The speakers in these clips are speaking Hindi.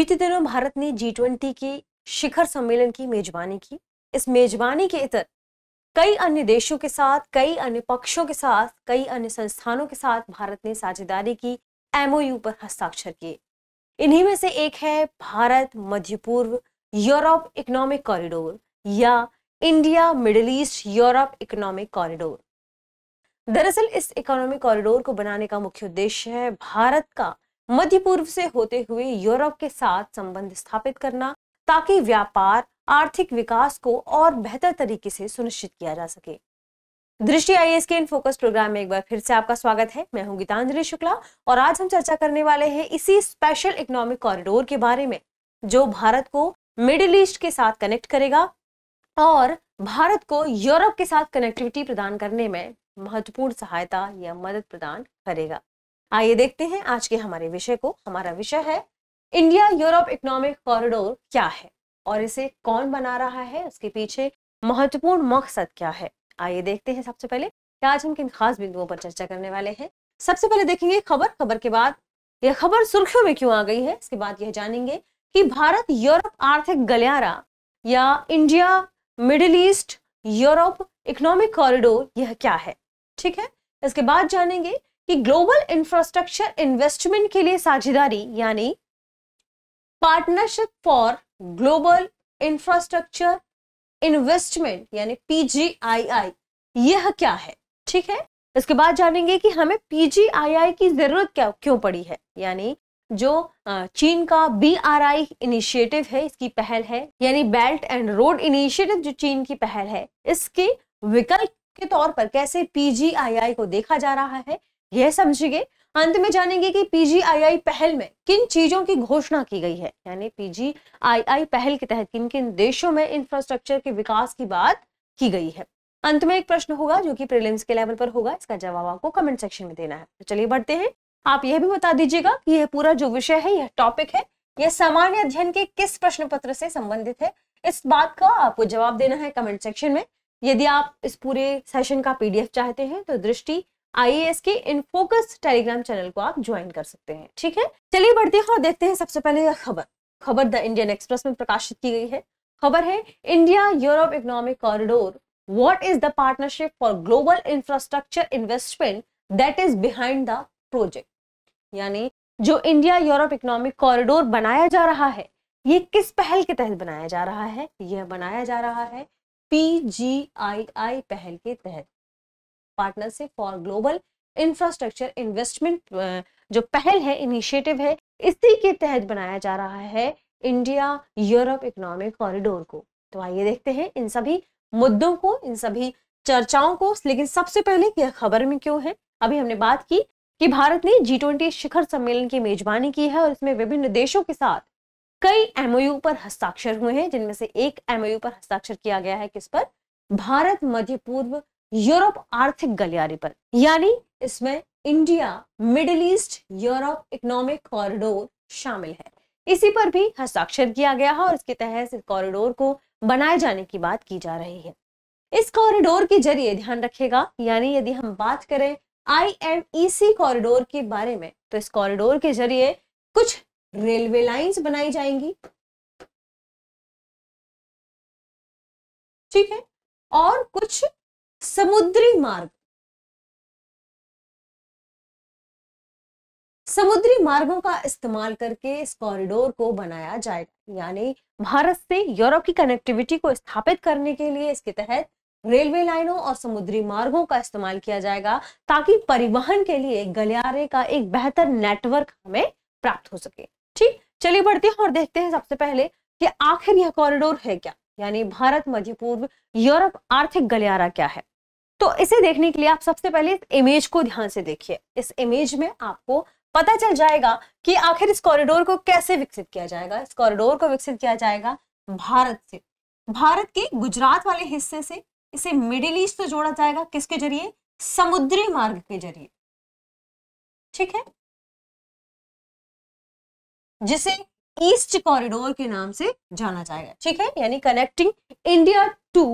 बीते दिनों भारत ने जी ट्वेंटी की शिखर सम्मेलन की मेजबानी की इस मेजबानी के इतर कई अन्य देशों के साथ कई अन्य पक्षों के साथ कई अन्य संस्थानों के साथ भारत ने साझेदारी की एमओयू पर हस्ताक्षर किए इन्हीं में से एक है भारत मध्य पूर्व यूरोप इकोनॉमिक कॉरिडोर या India Middle East Europe economic corridor दरअसल इस इकोनॉमिक कॉरिडोर को बनाने का मुख्य उद्देश्य है भारत का मध्य पूर्व से होते हुए यूरोप के साथ संबंध स्थापित करना ताकि व्यापार आर्थिक विकास को और बेहतर तरीके से सुनिश्चित किया जा सके दृष्टि आई एस के इन फोकस प्रोग्राम में एक बार फिर से आपका स्वागत है मैं हूं गीतांजलि शुक्ला और आज हम चर्चा करने वाले हैं इसी स्पेशल इकोनॉमिक कॉरिडोर के बारे में जो भारत को मिडिल ईस्ट के साथ कनेक्ट करेगा और भारत को यूरोप के साथ कनेक्टिविटी प्रदान करने में महत्वपूर्ण सहायता या मदद प्रदान करेगा आइए देखते हैं आज के हमारे विषय को हमारा विषय है इंडिया यूरोप इकोनॉमिक कॉरिडोर क्या है और इसे कौन बना रहा है उसके पीछे महत्वपूर्ण मकसद क्या है आइए देखते हैं सबसे पहले आज हम किन खास बिंदुओं पर चर्चा करने वाले हैं सबसे पहले देखेंगे खबर खबर के बाद यह खबर सुर्खियों में क्यों आ गई है इसके बाद यह जानेंगे कि भारत यूरोप आर्थिक गलियारा या India Middle East Europe economic corridor यह क्या है ठीक है इसके बाद जानेंगे कि ग्लोबल इंफ्रास्ट्रक्चर इन्वेस्टमेंट के लिए साझेदारी यानी partnership for global infrastructure investment यानी पीजीआईआई यह क्या है ठीक है इसके बाद जानेंगे कि हमें पीजीआईआई की जरूरत क्या क्यों पड़ी है यानी जो चीन का बी आर आई इनिशिएटिव है इसकी पहल है यानी बेल्ट एंड रोड इनिशिएटिव जो चीन की पहल है इसके विकल्प के तौर पर कैसे पीजीआईआई को देखा जा रहा है यह समझिए अंत में जानेंगे कि पीजीआईआई पहल में किन चीजों की घोषणा की गई है यानी पीजीआईआई पहल के तहत किन किन देशों में इंफ्रास्ट्रक्चर के विकास की बात की गई है अंत में एक प्रश्न होगा जो कि प्रीलिम्स के लेवल पर होगा इसका जवाब आपको कमेंट सेक्शन में देना है तो चलिए बढ़ते हैं आप यह भी बता दीजिएगा कि यह पूरा जो विषय है यह टॉपिक है यह सामान्य अध्ययन के किस प्रश्न पत्र से संबंधित है इस बात का आपको जवाब देना है कमेंट सेक्शन में यदि आप इस पूरे सेशन का पीडीएफ चाहते हैं तो दृष्टि आईएएस के इन फोकस टेलीग्राम चैनल को आप ज्वाइन कर सकते हैं ठीक है चलिए बढ़ते हैं और देखते हैं सबसे पहले खबर खबर द इंडियन एक्सप्रेस में प्रकाशित की गई है खबर है India Europe economic corridor what is the partnership for global infrastructure investment that is behind the project यानी जो इंडिया यूरोप इकोनॉमिक कॉरिडोर बनाया जा रहा है ये किस पहल के तहत बनाया जा रहा है यह बनाया जा रहा है पी पहल के तहत partnership for global infrastructure investment जो पहल है इनिशिएटिव है इसी के तहत बनाया जा रहा है इंडिया यूरोप इकोनॉमिक कॉरिडोर को तो आइए देखते हैं इन सभी मुद्दों को इन सभी चर्चाओं को लेकिन सबसे पहले यह खबर में क्यों है अभी हमने बात की कि भारत ने जी ट्वेंटी शिखर सम्मेलन की मेजबानी की है और इसमें विभिन्न देशों के साथ कई एमओयू पर हस्ताक्षर हुए हैं जिनमें से एक एमओयू पर हस्ताक्षर किया गया है किस पर भारत मध्य पूर्व यूरोप आर्थिक गलियारे पर यानी इसमें India Middle East Europe economic corridor शामिल है इसी पर भी हस्ताक्षर किया गया है और इसके तहत इस कॉरिडोर को बनाए जाने की बात की जा रही है इस कॉरिडोर के जरिए ध्यान रखेगा यानी यदि हम बात करें आईएमईसी e कॉरिडोर के बारे में तो इस कॉरिडोर के जरिए कुछ रेलवे लाइंस बनाई जाएंगी ठीक है और कुछ समुद्री मार्ग समुद्री मार्गों का इस्तेमाल करके इस कॉरिडोर को बनाया जाएगा यानी भारत से यूरोप की कनेक्टिविटी को स्थापित करने के लिए इसके तहत रेलवे लाइनों और समुद्री मार्गों का इस्तेमाल किया जाएगा ताकि परिवहन के लिए गलियारे का एक बेहतर नेटवर्क हमें प्राप्त हो सके ठीक चलिए बढ़ते हैं और देखते हैं सबसे पहले कि आखिर यह कॉरिडोर है क्या यानी भारत मध्य पूर्व यूरोप आर्थिक गलियारा क्या है तो इसे देखने के लिए आप सबसे पहले इस इमेज को ध्यान से देखिए इस इमेज में आपको पता चल जाएगा कि आखिर इस कॉरिडोर को कैसे विकसित किया जाएगा इस कॉरिडोर को विकसित किया जाएगा भारत से भारत के गुजरात वाले हिस्से से इसे मिडिल ईस्ट से जोड़ा जाएगा किसके जरिए समुद्री मार्ग के जरिए ठीक है जिसे ईस्ट कॉरिडोर के नाम से जाना जाएगा ठीक है यानी connecting India to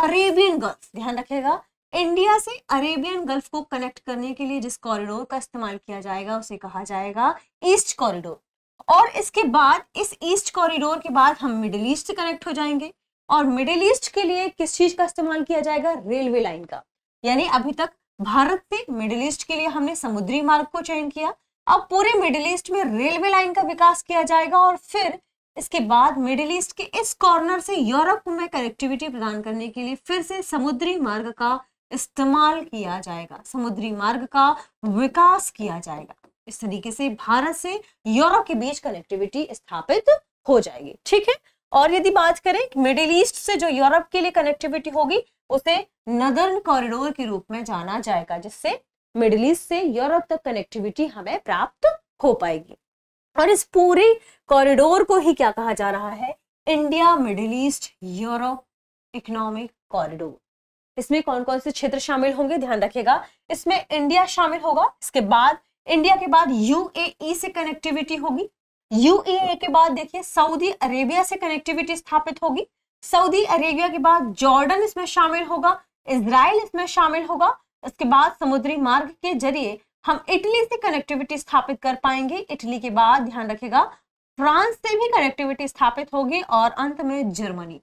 Arabian Gulf ध्यान रखेगा इंडिया से अरेबियन गल्फ को कनेक्ट करने के लिए जिस कॉरिडोर का इस्तेमाल किया जाएगा उसे कहा जाएगा ईस्ट कॉरिडोर और इसके बाद इस ईस्ट कॉरिडोर के बाद हम मिडिल ईस्ट से कनेक्ट हो जाएंगे और मिडिल ईस्ट के लिए किस चीज का इस्तेमाल किया जाएगा रेलवे लाइन का यानी अभी तक भारत से मिडिल ईस्ट के लिए हमने समुद्री मार्ग को चयन किया अब पूरे मिडिल ईस्ट में रेलवे लाइन का विकास किया जाएगा और फिर इसके बाद मिडिल ईस्ट के इस कॉर्नर से यूरोप में कनेक्टिविटी प्रदान करने के लिए फिर से समुद्री मार्ग का इस्तेमाल किया जाएगा समुद्री मार्ग का विकास किया जाएगा इस तरीके से भारत से यूरोप के बीच कनेक्टिविटी स्थापित हो जाएगी ठीक है और यदि बात करें मिडिल ईस्ट से जो यूरोप के लिए कनेक्टिविटी होगी उसे नदर्न कॉरिडोर के रूप में जाना जाएगा जिससे मिडिल ईस्ट से यूरोप तक कनेक्टिविटी हमें प्राप्त हो पाएगी और इस पूरे कॉरिडोर को ही क्या कहा जा रहा है India Middle East Europe economic corridor इसमें कौन कौन से क्षेत्र शामिल होंगे ध्यान रखिएगा इसमें इंडिया शामिल होगा इसके बाद इंडिया के बाद यूएई से कनेक्टिविटी होगी यूएई के बाद देखिए सऊदी अरेबिया से कनेक्टिविटी स्थापित होगी सऊदी अरेबिया के बाद जॉर्डन इसमें शामिल होगा इसराइल इसमें शामिल होगा इसके बाद समुद्री मार्ग के जरिए हम इटली से कनेक्टिविटी स्थापित कर पाएंगे इटली के बाद ध्यान रखेगा फ्रांस से भी कनेक्टिविटी स्थापित होगी और अंत में जर्मनी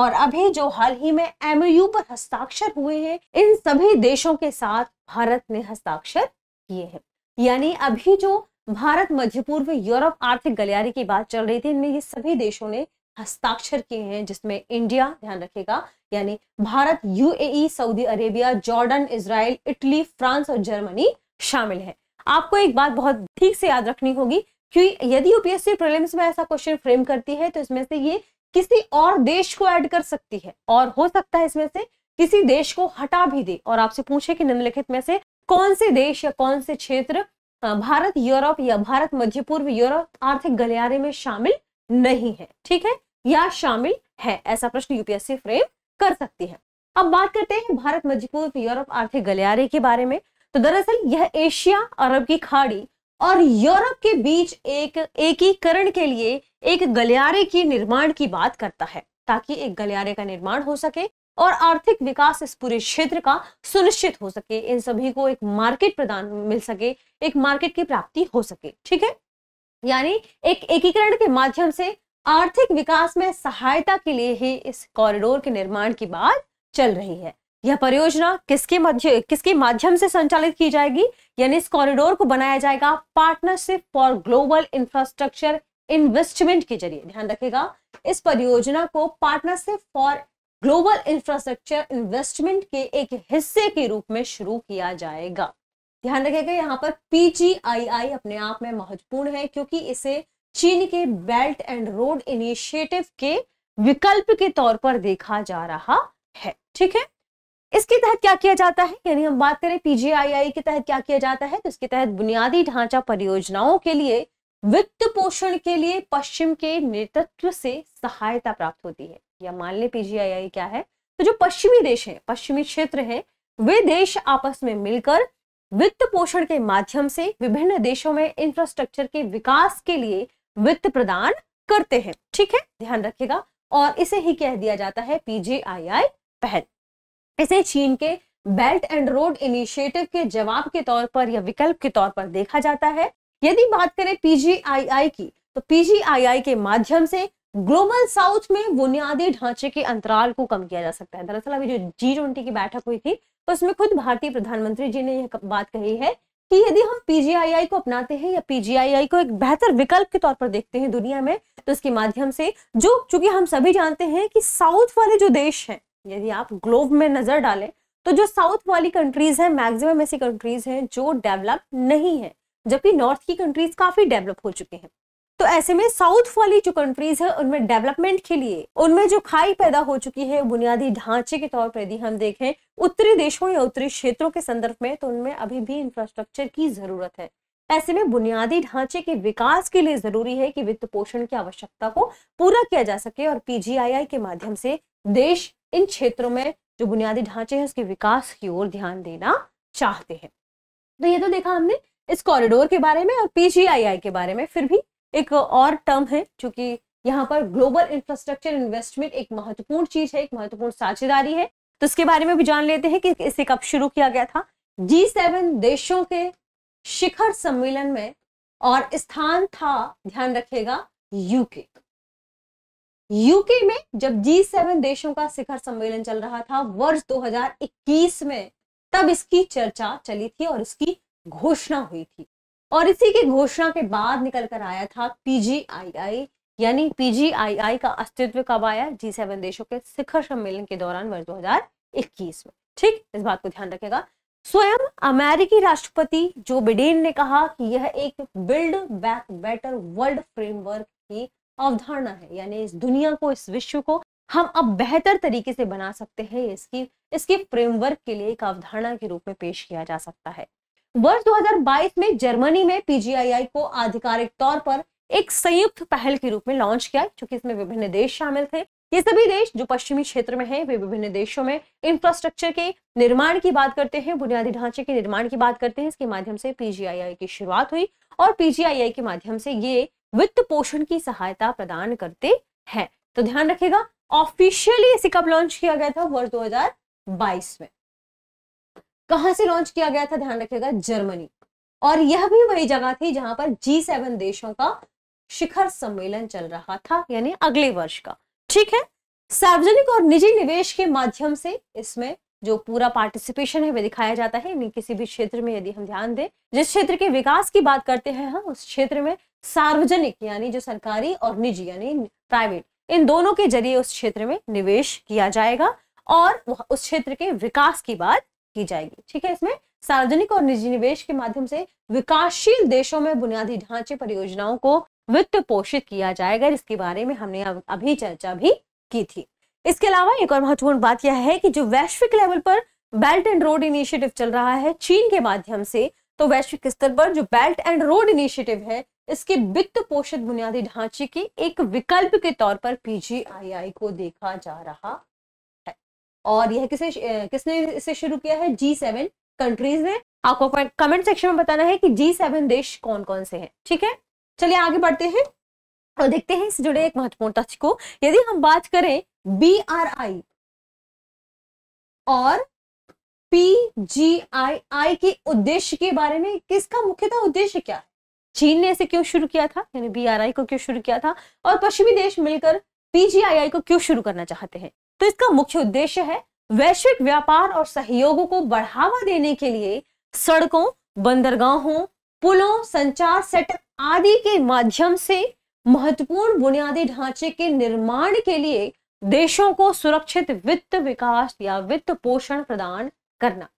और अभी जो हाल ही में एमयू पर हस्ताक्षर हुए हैं इन सभी देशों के साथ भारत ने हस्ताक्षर किए हैं यानी अभी जो भारत मध्य पूर्व यूरोप आर्थिक गलियारे की बात चल रही थी इनमें ये सभी देशों ने हस्ताक्षर किए हैं जिसमें इंडिया ध्यान रखेगा यानी Bharat UAE e, Saudi Arabia Jordan Israel Italy France और जर्मनी शामिल है आपको एक बात बहुत ठीक से याद रखनी होगी क्योंकि यदि यूपीएससी प्रीलिम्स में ऐसा क्वेश्चन फ्रेम करती है तो इसमें से ये किसी और देश को ऐड कर सकती है और हो सकता है इसमें से किसी देश को हटा भी दे और आपसे पूछे कि निम्नलिखित में से कौन से देश या कौन से क्षेत्र भारत यूरोप या भारत मध्य पूर्व यूरोप आर्थिक गलियारे में शामिल नहीं है ठीक है या शामिल है ऐसा प्रश्न यूपीएससी फ्रेम कर सकती है अब बात करते हैं भारत मध्य पूर्व यूरोप आर्थिक गलियारे के बारे में तो दरअसल यह एशिया अरब की खाड़ी और यूरोप के बीच एक एकीकरण के लिए एक गलियारे की निर्माण की बात करता है ताकि एक गलियारे का निर्माण हो सके और आर्थिक विकास इस पूरे क्षेत्र का सुनिश्चित हो सके इन सभी को एक मार्केट प्रदान मिल सके एक मार्केट की प्राप्ति हो सके ठीक है यानी एक एकीकरण के माध्यम से आर्थिक विकास में सहायता के लिए ही इस कॉरिडोर के निर्माण की बात चल रही है यह परियोजना किसके मध्य किसके माध्यम से संचालित की जाएगी यानी इस कॉरिडोर को बनाया जाएगा partnership for global infrastructure investment के जरिए ध्यान रखेगा इस परियोजना को partnership for global infrastructure investment के एक हिस्से के रूप में शुरू किया जाएगा ध्यान रखेगा यहाँ पर पी अपने आप में महत्वपूर्ण है क्योंकि इसे चीन के बेल्ट एंड रोड इनिशिएटिव के विकल्प के तौर पर देखा जा रहा है ठीक है इसके तहत क्या किया जाता है यानी हम बात करें पीजीआईआई के तहत क्या किया जाता है तो इसके तहत बुनियादी ढांचा परियोजनाओं के लिए वित्त पोषण के लिए पश्चिम के नेतृत्व से सहायता प्राप्त होती है या मान लें पीजीआईआई क्या है तो जो पश्चिमी देश है पश्चिमी क्षेत्र है वे देश आपस में मिलकर वित्त पोषण के माध्यम से विभिन्न देशों में इंफ्रास्ट्रक्चर के विकास के लिए वित्त प्रदान करते हैं ठीक है ध्यान रखिएगा और इसे ही कह दिया जाता है पीजीआईआई पहल इसे चीन के बेल्ट एंड रोड इनिशिएटिव के जवाब के तौर पर या विकल्प के तौर पर देखा जाता है यदि बात करें पीजीआईआई की तो पीजीआईआई के माध्यम से ग्लोबल साउथ में बुनियादी ढांचे के अंतराल को कम किया जा सकता है दरअसल अभी जो जी ट्वेंटी की बैठक हुई थी तो उसमें खुद भारतीय प्रधानमंत्री जी ने यह बात कही है कि यदि हम पीजीआईआई को अपनाते हैं या पीजीआईआई को एक बेहतर विकल्प के तौर पर देखते हैं दुनिया में तो इसके माध्यम से जो चूंकि हम सभी जानते हैं कि साउथ वाले जो देश हैं यदि आप ग्लोब में नज़र डालें तो जो साउथ वाली कंट्रीज़ हैं मैक्सिमम ऐसी कंट्रीज़ हैं जो डेवलप नहीं है जबकि नॉर्थ की कंट्रीज़ काफ़ी डेवलप हो चुके हैं तो ऐसे में साउथ वाली जो कंट्रीज़ है उनमें डेवलपमेंट के लिए उनमें जो खाई पैदा हो चुकी है बुनियादी ढांचे के तौर पर यदि हम देखें उत्तरी देशों या उत्तरी क्षेत्रों के संदर्भ में तो उनमें अभी भी इंफ्रास्ट्रक्चर की ज़रूरत है ऐसे में बुनियादी ढांचे के विकास के लिए जरूरी है कि वित्त पोषण की आवश्यकता को पूरा किया जा सके और पीजीआईआई के माध्यम से देश इन क्षेत्रों में जो बुनियादी ढांचे हैं उसके विकास की ओर ध्यान देना चाहते हैं तो ये तो देखा हमने इस कॉरिडोर के बारे में और पीजीआईआई के बारे में फिर भी एक और टर्म है क्योंकि यहाँ पर ग्लोबल इंफ्रास्ट्रक्चर इन्वेस्टमेंट एक महत्वपूर्ण चीज है एक महत्वपूर्ण साझेदारी है तो इसके बारे में भी जान लेते हैं कि इसे कब शुरू किया गया था जी सेवन देशों के शिखर सम्मेलन में और स्थान था ध्यान रखेगा यूके यूके में जब जी सेवन देशों का शिखर सम्मेलन चल रहा था वर्ष 2021 में तब इसकी चर्चा चली थी और इसकी घोषणा हुई थी और इसी की घोषणा के बाद निकल कर आया था पीजीआईआई यानी पीजीआईआई का अस्तित्व कब आया जी सेवन देशों के शिखर सम्मेलन के दौरान वर्ष 2021 में ठीक इस बात को ध्यान रखेगा स्वयं अमेरिकी राष्ट्रपति जो बिडेन ने कहा कि यह एक build back better world framework की अवधारणा है यानी इस दुनिया को इस विश्व को हम अब बेहतर तरीके से बना सकते हैं इसकी इसके फ्रेमवर्क के लिए एक अवधारणा के रूप में पेश किया जा सकता है वर्ष 2022 में जर्मनी में पीजीआईआई को आधिकारिक तौर पर एक संयुक्त पहल के रूप में लॉन्च किया क्योंकि इसमें विभिन्न देश शामिल थे ये सभी देश जो पश्चिमी क्षेत्र में हैं वे विभिन्न देशों में इंफ्रास्ट्रक्चर के निर्माण की बात करते हैं बुनियादी ढांचे के निर्माण की बात करते हैं इसके माध्यम से पीजीआईआई की शुरुआत हुई और पीजीआईआई के माध्यम से ये वित्त पोषण की सहायता प्रदान करते हैं तो ध्यान रखिएगा ऑफिशियली इसे कब लॉन्च किया गया था वर्ष 2022 में कहां से लॉन्च किया गया था ध्यान रखिएगा जर्मनी और यह भी वही जगह थी जहां पर जी सेवन देशों का शिखर सम्मेलन चल रहा था यानी अगले वर्ष का ठीक है सार्वजनिक और निजी निवेश के माध्यम से इसमें जो पूरा पार्टिसिपेशन है वह दिखाया जाता है किसी भी क्षेत्र में यदि हम ध्यान दें जिस क्षेत्र के विकास की बात करते हैं हम उस क्षेत्र में सार्वजनिक यानी जो सरकारी और निजी यानी प्राइवेट इन दोनों के जरिए उस क्षेत्र में निवेश किया जाएगा और उस क्षेत्र के विकास की बात की जाएगी ठीक है इसमें सार्वजनिक और निजी निवेश के माध्यम से विकासशील देशों में बुनियादी ढांचे परियोजनाओं को वित्त पोषित किया जाएगा जिसके बारे में हमने अभी चर्चा भी की थी इसके अलावा एक और महत्वपूर्ण बात यह है कि जो वैश्विक लेवल पर बेल्ट एंड रोड इनिशिएटिव चल रहा है चीन के माध्यम से तो वैश्विक स्तर पर जो बेल्ट एंड रोड इनिशिएटिव है इसके वित्त पोषित बुनियादी ढांचे के एक विकल्प के तौर पर पीजीआईआई को देखा जा रहा है और यह किसे किसने इसे शुरू किया है जी सेवन कंट्रीज ने आपको कमेंट सेक्शन में बताना है कि जी सेवन देश कौन कौन से हैं ठीक है चलिए आगे बढ़ते हैं और देखते हैं इससे जुड़े एक महत्वपूर्ण तथ्य को यदि हम बात करें बी आर आई और पी जी आई आई के उद्देश्य के बारे में किसका मुख्यतः उद्देश्य क्या है चीन ने इसे क्यों शुरू किया था यानी बीआरआई को क्यों शुरू किया था और पश्चिमी देश मिलकर पीजीआईआई को क्यों शुरू करना चाहते हैं तो इसका मुख्य उद्देश्य है वैश्विक व्यापार और सहयोगों को बढ़ावा देने के लिए सड़कों बंदरगाहों पुलों संचार सेट आदि के माध्यम से महत्वपूर्ण बुनियादी ढांचे के निर्माण के लिए देशों को सुरक्षित वित्त विकास या वित्त पोषण प्रदान करना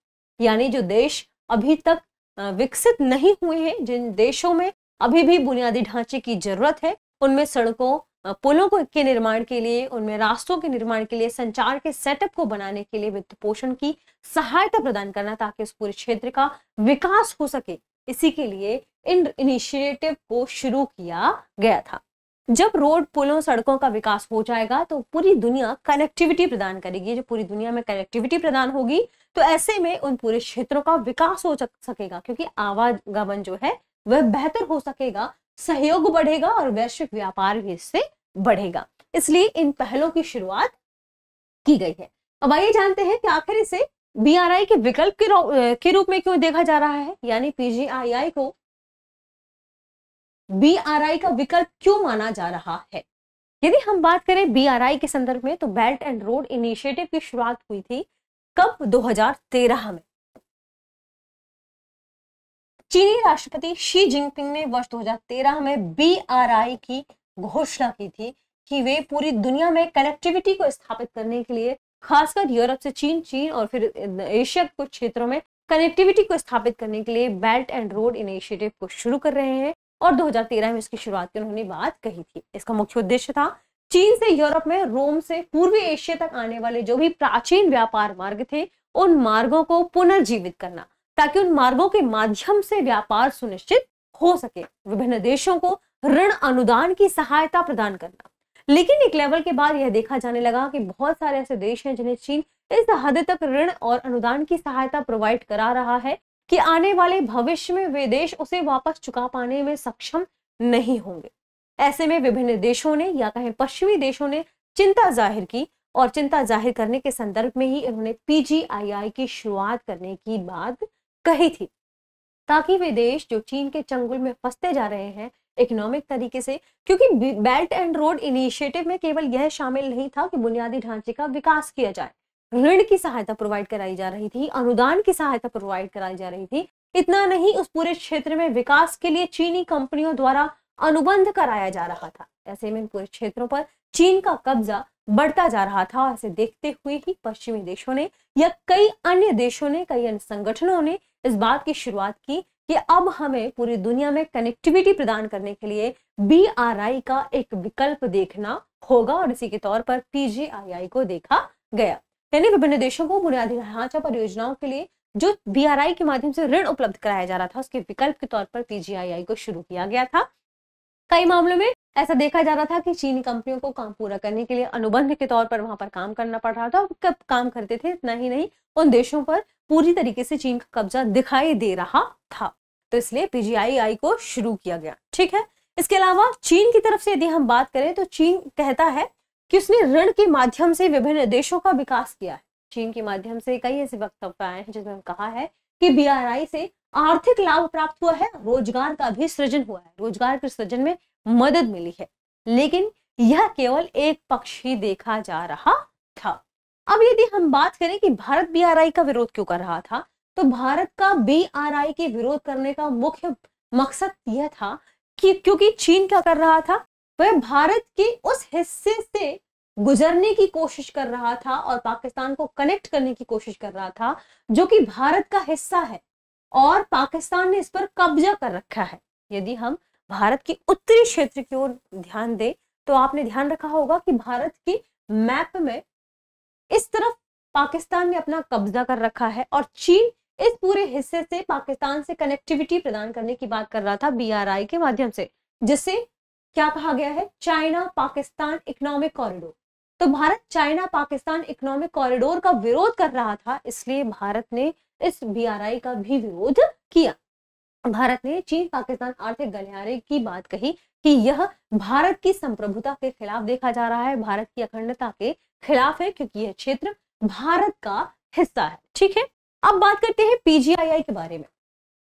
यानी जो देश अभी तक विकसित नहीं हुए हैं जिन देशों में अभी भी बुनियादी ढांचे की जरूरत है उनमें सड़कों पुलों के निर्माण के लिए उनमें रास्तों के निर्माण के लिए संचार के सेटअप को बनाने के लिए वित्त पोषण की सहायता प्रदान करना ताकि उस पूरे क्षेत्र का विकास हो सके इसी के लिए इन इनिशिएटिव को शुरू किया गया था जब रोड पुलों सड़कों का विकास हो जाएगा तो पूरी दुनिया कनेक्टिविटी प्रदान करेगी जो पूरी दुनिया में कनेक्टिविटी प्रदान होगी तो ऐसे में उन पूरे क्षेत्रों का विकास हो सकेगा क्योंकि आवागमन जो है वह बेहतर हो सकेगा सहयोग बढ़ेगा और वैश्विक व्यापार भी इससे बढ़ेगा इसलिए इन पहलों की शुरुआत की गई है अब आइए जानते हैं कि आखिर इसे बी के विकल्प के, के रूप में क्यों देखा जा रहा है यानी पीजीआईआई को बीआरआई का विकल्प क्यों माना जा रहा है यदि हम बात करें बीआरआई के संदर्भ में तो बेल्ट एंड रोड इनिशिएटिव की शुरुआत हुई थी कब 2013 में चीनी राष्ट्रपति शी जिनपिंग ने वर्ष 2013 में बीआरआई की घोषणा की थी कि वे पूरी दुनिया में कनेक्टिविटी को स्थापित करने के लिए खासकर यूरोप से चीन चीन और फिर एशिया के कुछ क्षेत्रों में कनेक्टिविटी को स्थापित करने के लिए बेल्ट एंड रोड इनिशिएटिव को शुरू कर रहे हैं और 2013 में इसकी शुरुआत की उन्होंने बात कही थी इसका मुख्य उद्देश्य था चीन से यूरोप में रोम से पूर्वी एशिया तक आने वाले जो भी प्राचीन व्यापार मार्ग थे उन मार्गों को पुनर्जीवित करना ताकि उन मार्गों के माध्यम से व्यापार सुनिश्चित हो सके विभिन्न देशों को ऋण अनुदान की सहायता प्रदान करना लेकिन एक लेवल के बाद यह देखा जाने लगा कि बहुत सारे ऐसे देश हैं जिन्हें चीन इस हद तक ऋण और अनुदान की सहायता प्रोवाइड करा रहा है कि आने वाले भविष्य में वे देश उसे वापस चुका पाने में सक्षम नहीं होंगे ऐसे में विभिन्न देशों ने या कहें पश्चिमी देशों ने चिंता जाहिर की और चिंता जाहिर करने के संदर्भ में ही इन्होंने पीजीआईआई की शुरुआत करने की बात कही थी ताकि वे देश जो चीन के चंगुल में फंसते जा रहे हैं इकोनॉमिक तरीके से क्योंकि बेल्ट एंड रोड इनिशिएटिव में केवल यह शामिल नहीं था कि बुनियादी ढांचे का विकास किया जाए ऋण की सहायता प्रोवाइड कराई जा रही थी अनुदान की सहायता प्रोवाइड कराई जा रही थी इतना नहीं उस पूरे क्षेत्र में विकास के लिए चीनी कंपनियों द्वारा अनुबंध कराया जा रहा था ऐसे में पूरे क्षेत्रों पर चीन का कब्जा बढ़ता जा रहा था और ऐसे देखते हुए ही पश्चिमी देशों ने या कई अन्य देशों ने कई अन्य संगठनों ने इस बात की शुरुआत की कि अब हमें पूरी दुनिया में कनेक्टिविटी प्रदान करने के लिए बी का एक विकल्प देखना होगा और इसी के तौर पर पीजीआईआई को देखा गया यानी विभिन्न देशों को बुनियादी ढांचा परियोजनाओं के लिए जो बी के माध्यम से ऋण उपलब्ध कराया जा रहा था उसके विकल्प के तौर पर पीजीआईआई को शुरू किया गया था कई मामलों में ऐसा देखा जा रहा था कि चीनी कंपनियों को काम पूरा करने के लिए अनुबंध के तौर पर वहां पर काम करना पड़ रहा था कब काम करते थे इतना ही नहीं उन देशों पर पूरी तरीके से चीन का कब्जा दिखाई दे रहा था तो इसलिए पीजीआईआई को शुरू किया गया ठीक है इसके अलावा चीन की तरफ से यदि हम बात करें तो चीन कहता है कि उसने ऋण के माध्यम से विभिन्न देशों का विकास किया है चीन के माध्यम से कई ऐसे वक्तव्य आए हैं जिसमें कहा है कि बी से आर्थिक लाभ प्राप्त हुआ है रोजगार का भी सृजन हुआ है रोजगार के सृजन में मदद मिली है लेकिन यह केवल एक पक्ष ही देखा जा रहा था अब यदि हम बात करें कि भारत बीआरआई का विरोध क्यों कर रहा था तो भारत का बीआरआई के विरोध करने का मुख्य मकसद यह था कि क्योंकि चीन क्या कर रहा था वह भारत के उस हिस्से से गुजरने की कोशिश कर रहा था और पाकिस्तान को कनेक्ट करने की कोशिश कर रहा था जो कि भारत का हिस्सा है और पाकिस्तान ने इस पर कब्जा कर रखा है यदि हम भारत की उत्तरी क्षेत्र की ओर ध्यान दें तो आपने ध्यान रखा होगा कि भारत के मैप में इस तरफ पाकिस्तान ने अपना कब्जा कर रखा है और चीन इस पूरे हिस्से से पाकिस्तान से कनेक्टिविटी प्रदान करने की बात कर रहा था बी के माध्यम से जिससे क्या कहा गया है चाइना पाकिस्तान इकोनॉमिक कॉरिडोर तो Bharat China Pakistan economic corridor का विरोध कर रहा था इसलिए भारत ने इस बीआरआई का भी विरोध किया भारत ने चीन पाकिस्तान आर्थिक गलियारे की बात कही कि यह भारत की संप्रभुता के खिलाफ देखा जा रहा है भारत की अखंडता के खिलाफ है क्योंकि यह क्षेत्र भारत का हिस्सा है ठीक है अब बात करते हैं पीजीआईआई के बारे में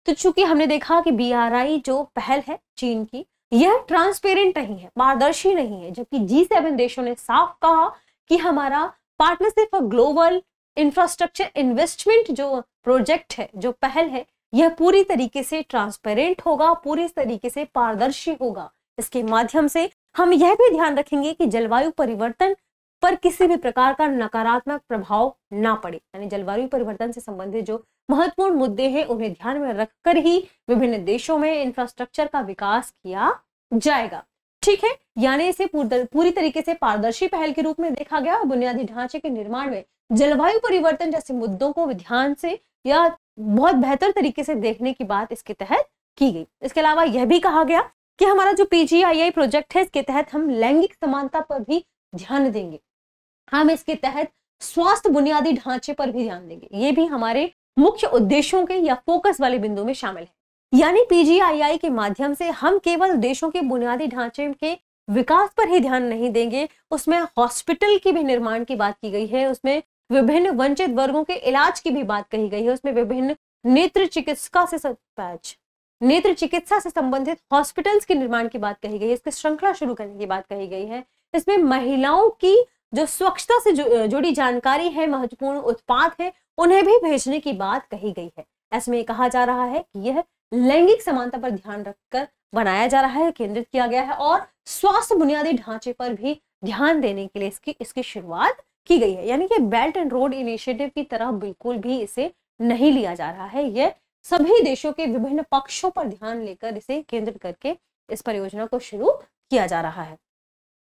तो चूंकि हमने देखा कि बीआरआई जो पहल है चीन की यह ट्रांसपेरेंट नहीं है पारदर्शी नहीं है जबकि जी सेवन देशों ने साफ कहा कि हमारा पार्टनरशिप और ग्लोबल इंफ्रास्ट्रक्चर इन्वेस्टमेंट जो प्रोजेक्ट है जो पहल है यह पूरी तरीके से ट्रांसपेरेंट होगा पूरी तरीके से पारदर्शी होगा इसके माध्यम से हम यह भी ध्यान रखेंगे कि जलवायु परिवर्तन पर किसी भी प्रकार का नकारात्मक प्रभाव ना पड़े यानी जलवायु परिवर्तन से संबंधित जो महत्वपूर्ण मुद्दे हैं उन्हें ध्यान में रखकर ही विभिन्न देशों में इंफ्रास्ट्रक्चर का विकास किया जाएगा ठीक है यानी इसे पूरी तरीके से पारदर्शी पहल के रूप में देखा गया और बुनियादी ढांचे के निर्माण में जलवायु परिवर्तन जैसे मुद्दों को ध्यान से या बहुत बेहतर तरीके से देखने की बात इसके तहत की गई इसके अलावा यह भी कहा गया कि हमारा जो पीजीआईआई प्रोजेक्ट है इसके तहत हम लैंगिक समानता पर भी ध्यान देंगे हम इसके तहत स्वास्थ्य बुनियादी ढांचे पर भी ध्यान देंगे ये भी हमारे मुख्य उद्देश्यों के या फोकस वाले बिंदु में शामिल है यानी पीजीआईआई के माध्यम से हम केवल देशों के बुनियादी ढांचे के विकास पर ही ध्यान नहीं देंगे उसमें हॉस्पिटल की भी निर्माण की बात की गई है उसमें विभिन्न वंचित वर्गों के इलाज की भी बात कही गई है उसमें विभिन्न नेत्र चिकित्सा से नेत्र चिकित्सा से संबंधित हॉस्पिटल्स के निर्माण की बात कही गई है इसकी श्रृंखला शुरू करने की बात कही गई है इसमें महिलाओं की जो स्वच्छता से जुड़ी जानकारी है महत्वपूर्ण उत्पाद है उन्हें भी भेजने की बात कही गई है ऐसे में कहा जा रहा है कि यह लैंगिक समानता पर ध्यान रखकर बनाया जा रहा है केंद्रित किया गया है और स्वास्थ्य बुनियादी ढांचे पर भी ध्यान देने के लिए इसकी इसकी शुरुआत की गई है यानी कि बेल्ट एंड रोड इनिशिएटिव की तरह बिल्कुल भी इसे नहीं लिया जा रहा है यह सभी देशों के विभिन्न पक्षों पर ध्यान लेकर इसे केंद्रित करके इस परियोजना को शुरू किया जा रहा है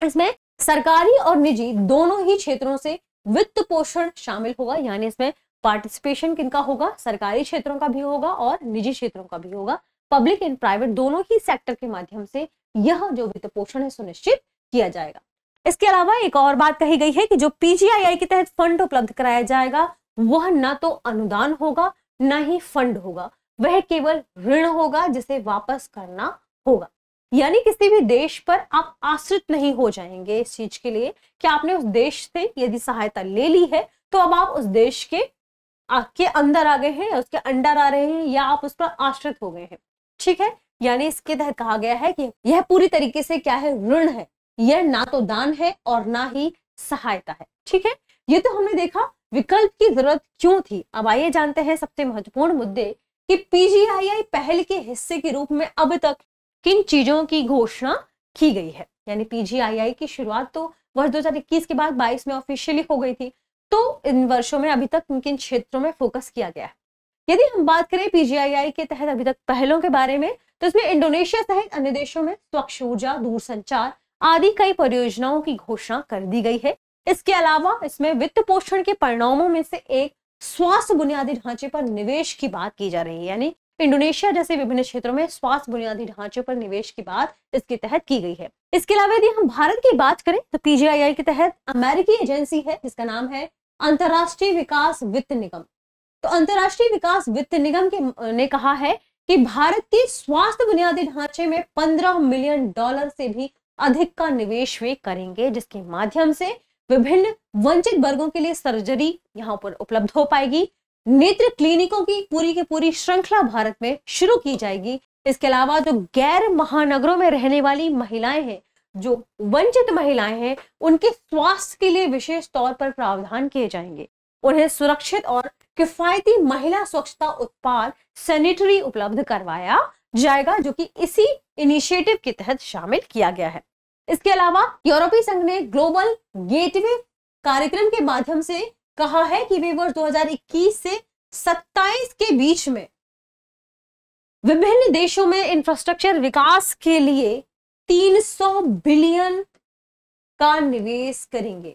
इसमें सरकारी और निजी दोनों ही क्षेत्रों से वित्त पोषण शामिल होगा यानी इसमें पार्टिसिपेशन किनका होगा सरकारी क्षेत्रों का भी होगा और निजी क्षेत्रों का भी होगा पब्लिक एंड प्राइवेट दोनों ही सेक्टर के माध्यम से यह जो वित्त पोषण है सुनिश्चित किया जाएगा इसके अलावा एक और बात कही गई है कि जो पीजीआईआई के तहत फंड उपलब्ध कराया जाएगा वह ना तो अनुदान होगा न ही फंड होगा वह केवल ऋण होगा जिसे वापस करना होगा यानी किसी भी देश पर आप आश्रित नहीं हो जाएंगे इस चीज के लिए कि आपने उस देश से यदि सहायता ले ली है तो अब आप उस देश के आपके अंदर आ गए हैं उसके अंडर आ रहे हैं या आप उस पर आश्रित हो गए हैं ठीक है यानी इसके तहत कहा गया है कि यह पूरी तरीके से क्या है ऋण है यह ना तो दान है और ना ही सहायता है ठीक है ये तो हमने देखा विकल्प की जरूरत क्यों थी अब आइए जानते हैं सबसे महत्वपूर्ण मुद्दे कि पीजीआईआई पहल के हिस्से के रूप में अब तक किन चीजों की घोषणा की गई है यानी पीजीआईआई की शुरुआत तो वर्ष 2021 के बाद 22 में ऑफिशियली हो गई थी तो इन वर्षों में अभी तक किन किन क्षेत्रों में फोकस किया गया है यदि हम बात करें पीजीआईआई के तहत अभी तक पहलों के बारे में तो इसमें इंडोनेशिया सहित अन्य देशों में स्वच्छ ऊर्जा दूर संचार आदि कई परियोजनाओं की घोषणा कर दी गई है इसके अलावा इसमें वित्त पोषण के परिणामों में से एक स्वास्थ्य बुनियादी ढांचे पर निवेश की बात की जा रही है यानी इंडोनेशिया जैसे विभिन्न क्षेत्रों में स्वास्थ्य बुनियादी ढांचे पर निवेश की बात इसके तहत की गई है इसके अलावा यदि हम भारत की बात करें तो पीजीआईआई के तहत अमेरिकी एजेंसी है जिसका नाम है अंतर्राष्ट्रीय विकास वित्त निगम तो अंतर्राष्ट्रीय विकास वित्त निगम के ने कहा है कि भारत के स्वास्थ्य बुनियादी ढांचे में 15 मिलियन डॉलर से भी अधिक का निवेश वे करेंगे जिसके माध्यम से विभिन्न वंचित वर्गों के लिए सर्जरी यहाँ पर उपलब्ध हो पाएगी नेत्र क्लिनिकों की पूरी की पूरी श्रृंखला भारत में शुरू की जाएगी इसके अलावा जो गैर महानगरों में रहने वाली महिलाएं हैं जो वंचित महिलाएं हैं उनके स्वास्थ्य के लिए विशेष तौर पर प्रावधान किए जाएंगे उन्हें सुरक्षित और किफायती महिला स्वच्छता उत्पाद सैनिटरी उपलब्ध करवाया जाएगा जो कि इसी इनिशिएटिव के तहत शामिल किया गया है इसके अलावा यूरोपीय संघ ने ग्लोबल गेटवे कार्यक्रम के माध्यम से कहा है कि वे वर्ष 2021 से 27 के बीच में विभिन्न देशों में इंफ्रास्ट्रक्चर विकास के लिए 300 बिलियन का निवेश करेंगे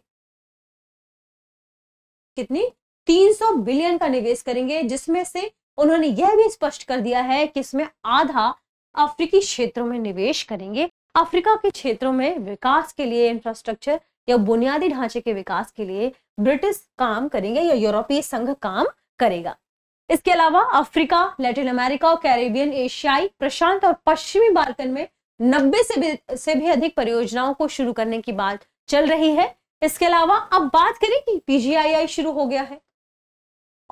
कितनी 300 बिलियन का निवेश करेंगे जिसमें से उन्होंने यह भी स्पष्ट कर दिया है कि इसमें आधा अफ्रीकी क्षेत्रों में निवेश करेंगे अफ्रीका के क्षेत्रों में विकास के लिए इंफ्रास्ट्रक्चर या बुनियादी ढांचे के विकास के लिए ब्रिटिश काम करेंगे या यूरोपीय संघ काम करेगा इसके अलावा अफ्रीका लैटिन अमेरिका और कैरेबियन एशियाई प्रशांत और पश्चिमी बाल्कन में नब्बे से भी से भी अधिक परियोजनाओं को शुरू करने की बात चल रही है इसके अलावा अब बात करें कि पीजीआईआई शुरू हो गया है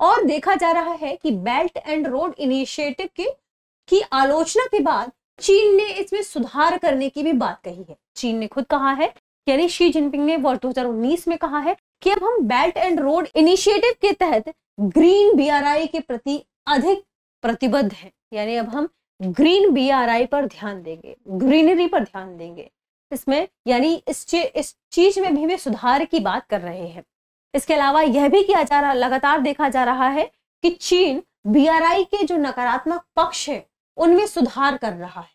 और देखा जा रहा है कि बेल्ट एंड रोड इनिशिएटिव के की आलोचना के बाद चीन ने इसमें सुधार करने की भी बात कही है चीन ने खुद कहा है यानी शी जिनपिंग ने वर्ष दो में कहा है कि अब हम बेल्ट एंड रोड इनिशिएटिव के तहत ग्रीन बी के प्रति अधिक प्रतिबद्ध है यानी अब हम ग्रीन बीआरआई पर ध्यान देंगे ग्रीनरी पर ध्यान देंगे इसमें यानी इस ची, इस चीज में भी वे सुधार की बात कर रहे हैं इसके अलावा यह भी किया जा रहा लगातार देखा जा रहा है कि चीन बीआरआई के जो नकारात्मक पक्ष है उनमें सुधार कर रहा है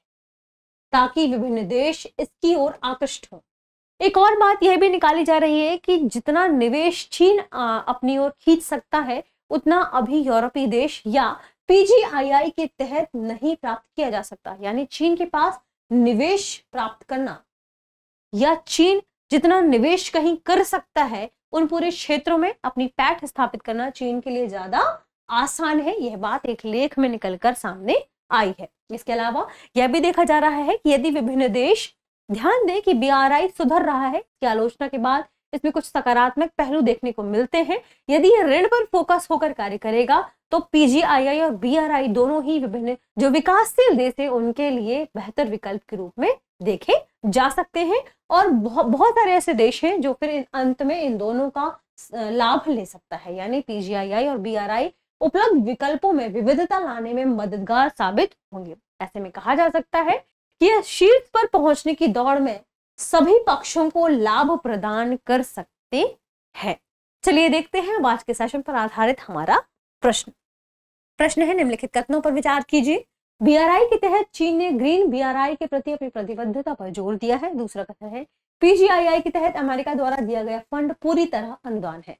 ताकि विभिन्न देश इसकी ओर आकृष्ट हो एक और बात यह भी निकाली जा रही है कि जितना निवेश चीन अपनी ओर खींच सकता है उतना अभी यूरोपीय देश या पीजीआईआई के तहत नहीं प्राप्त किया जा सकता यानी चीन के पास निवेश प्राप्त करना या चीन जितना निवेश कहीं कर सकता है उन पूरे क्षेत्रों में अपनी पैठ स्थापित करना चीन के लिए ज्यादा आसान है यह बात एक लेख में निकलकर सामने आई है इसके अलावा यह भी देखा जा रहा है कि यदि विभिन्न देश ध्यान दें कि बीआरआई सुधर रहा है इसकी आलोचना के बाद इसमें कुछ सकारात्मक पहलू देखने को मिलते हैं यदि ये ऋण पर फोकस होकर कार्य करेगा तो पीजीआईआई और बीआरआई दोनों ही विभिन्न जो विकासशील देश है उनके लिए बेहतर विकल्प के रूप में देखे जा सकते हैं और बहुत सारे ऐसे देश हैं जो फिर अंत में इन दोनों का लाभ ले सकता है यानी पीजीआईआई और बीआरआई उपलब्ध विकल्पों में विविधता लाने में मददगार साबित होंगे ऐसे में कहा जा सकता है कि शीर्ष पर पहुंचने की दौड़ में सभी पक्षों को लाभ प्रदान कर सकते हैं चलिए देखते हैं आज के सेशन पर आधारित हमारा प्रश्न प्रश्न है निम्नलिखित कथनों पर विचार कीजिए बीआरआई के तहत चीन ने ग्रीन बीआरआई के प्रति अपनी प्रतिबद्धता पर जोर दिया है दूसरा कथन है पीजीआईआई के तहत अमेरिका द्वारा दिया गया फंड पूरी तरह अनुदान है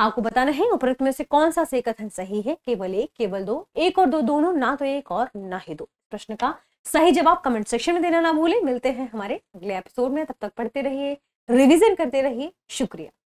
आपको बताना है उपरोक्त में से कौन सा सही कथन सही है केवल एक केवल दो एक और दो दोनों ना तो एक और ना ही दो प्रश्न का सही जवाब कमेंट सेक्शन में देना ना भूलें मिलते हैं हमारे अगले एपिसोड में तब तक पढ़ते रहिए रिविजन करते रहिए शुक्रिया